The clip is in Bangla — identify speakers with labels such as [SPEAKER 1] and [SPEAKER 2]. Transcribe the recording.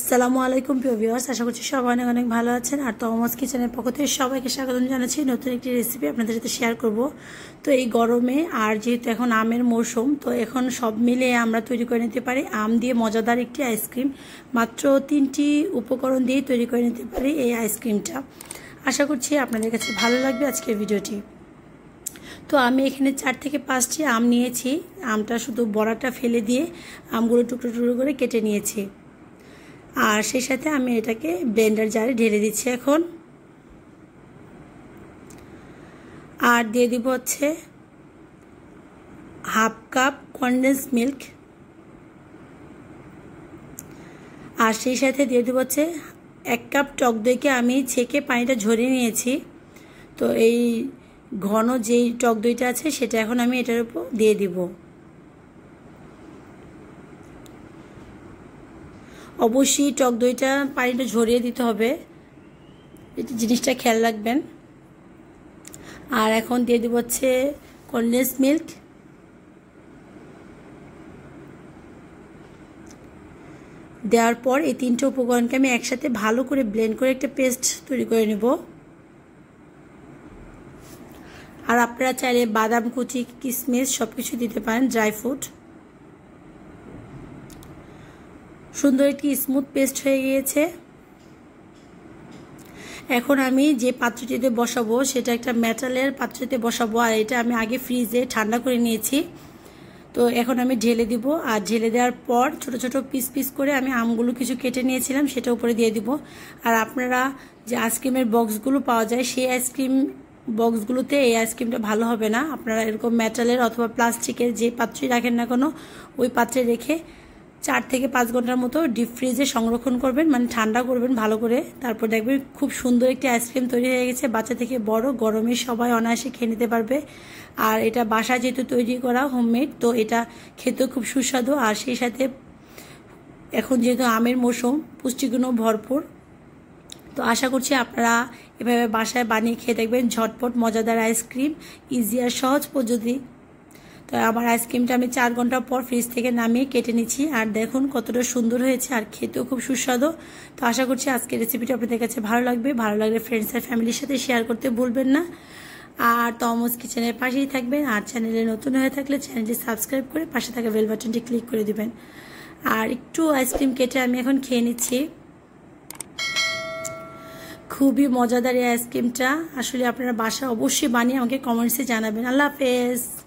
[SPEAKER 1] আসসালামু আলাইকুম প্রিয় ভিউয়ার্স আশা করছি সবাই অনেক অনেক ভালো আছেন আর তোমাস কিচেনের পক্ষ থেকে সবাইকে স্বাগত জানাচ্ছি নতুন একটি রেসিপি আপনাদের সাথে শেয়ার করব তো এই গরমে আর যেহেতু এখন আমের মৌসুম তো এখন সব মিলে আমরা তৈরি করে নিতে পারি আম দিয়ে মজাদার একটি আইসক্রিম মাত্র তিনটি উপকরণ দিয়ে তৈরি করে নিতে পারি এই আইসক্রিমটা আশা করছি আপনাদের কাছে ভালো লাগবে আজকের ভিডিওটি তো আমি এখানে চার থেকে পাঁচটি আম নিয়েছি আমটা শুধু বড়াটা ফেলে দিয়ে আমগুলো টুকরো টুকরো করে কেটে নিয়েছি আর সেই সাথে আমি এটাকে ব্লেন্ডার জারে ঢেলে দিচ্ছি এখন আর দিয়ে দিব হচ্ছে হাফ কাপ কন্ডেন্স মিল্ক আর সেই সাথে দিয়ে দেবো হচ্ছে এক কাপ টক দইকে আমি ছেঁকে পানিটা ঝরিয়ে নিয়েছি তো এই ঘন যেই টক দইটা আছে সেটা এখন আমি এটার উপর দিয়ে দিব অবশ্যই টক দইটা পানিটা ঝরিয়ে দিতে হবে এটি জিনিসটা খেয়াল রাখবেন আর এখন দিয়ে দেবো হচ্ছে কনডেন্স মিল্ক দেওয়ার পর এই তিনটে উপকরণকে আমি একসাথে ভালো করে ব্লেন্ড করে একটা পেস্ট তৈরি করে নেব আর আপনারা চাইলে বাদাম কুচি কিশমিশ সব কিছু দিতে পারেন ড্রাই ফ্রুট সুন্দর একটি স্মুথ পেস্ট হয়ে গিয়েছে এখন আমি যে পাত্রটিতে বসাবো সেটা একটা মেটালের পাত্রতে বসাবো আর এটা আমি আগে ফ্রিজে ঠান্ডা করে নিয়েছি তো এখন আমি ঢেলে দিব আর ঢেলে দেওয়ার পর ছোট ছোট পিস পিস করে আমি আমগুলো কিছু কেটে নিয়েছিলাম সেটা উপরে দিয়ে দিব আর আপনারা যে আইসক্রিমের বক্সগুলো পাওয়া যায় সেই আইসক্রিম বক্সগুলোতে এই আইসক্রিমটা ভালো হবে না আপনারা এরকম মেটালের অথবা প্লাস্টিকের যে পাত্রই রাখেন না কোনো ওই পাত্রে রেখে চার থেকে পাঁচ ঘন্টার মতো ডিপ ফ্রিজে সংরক্ষণ করবেন মানে ঠান্ডা করবেন ভালো করে তারপর দেখবেন খুব সুন্দর একটি আইসক্রিম তৈরি হয়ে গেছে বাচ্চা থেকে বড় গরমে সবাই অনায়াসে খেয়ে নিতে পারবে আর এটা বাসা যেহেতু তৈরি করা হোমমেড তো এটা খেতেও খুব সুস্বাদু আর সেই সাথে এখন যেহেতু আমের মৌসুম পুষ্টিগুণ ভরপুর তো আশা করছি আপনারা এভাবে বাসায় বানিয়ে খেয়ে দেখবেন ঝটপট মজাদার আইসক্রিম ইজি আর সহজ পদ্ধতি তো আবার আইসক্রিমটা আমি চার ঘন্টা পর ফ্রিজ থেকে নামিয়ে কেটে নিচ্ছি আর দেখুন কতটা সুন্দর হয়েছে আর খেতেও খুব সুস্বাদু তো আশা করছি আজকের রেসিপিটা আপনাদের কাছে ভালো লাগবে ভালো লাগলে ফ্রেন্ডস আর ফ্যামিলির সাথে শেয়ার করতে ভুলবেন না আর তমস কিচেনের পাশেই থাকবেন আর চ্যানেলে নতুন হয়ে থাকলে চ্যানেলটি সাবস্ক্রাইব করে পাশে থাকা বেল বাটনটি ক্লিক করে দেবেন আর একটু আইসক্রিম কেটে আমি এখন খেয়ে নিচ্ছি খুবই মজাদার এই আইসক্রিমটা আসলে আপনারা বাসা অবশ্যই বানিয়ে আমাকে কমেন্টসে জানাবেন আল্লাহ হাফেজ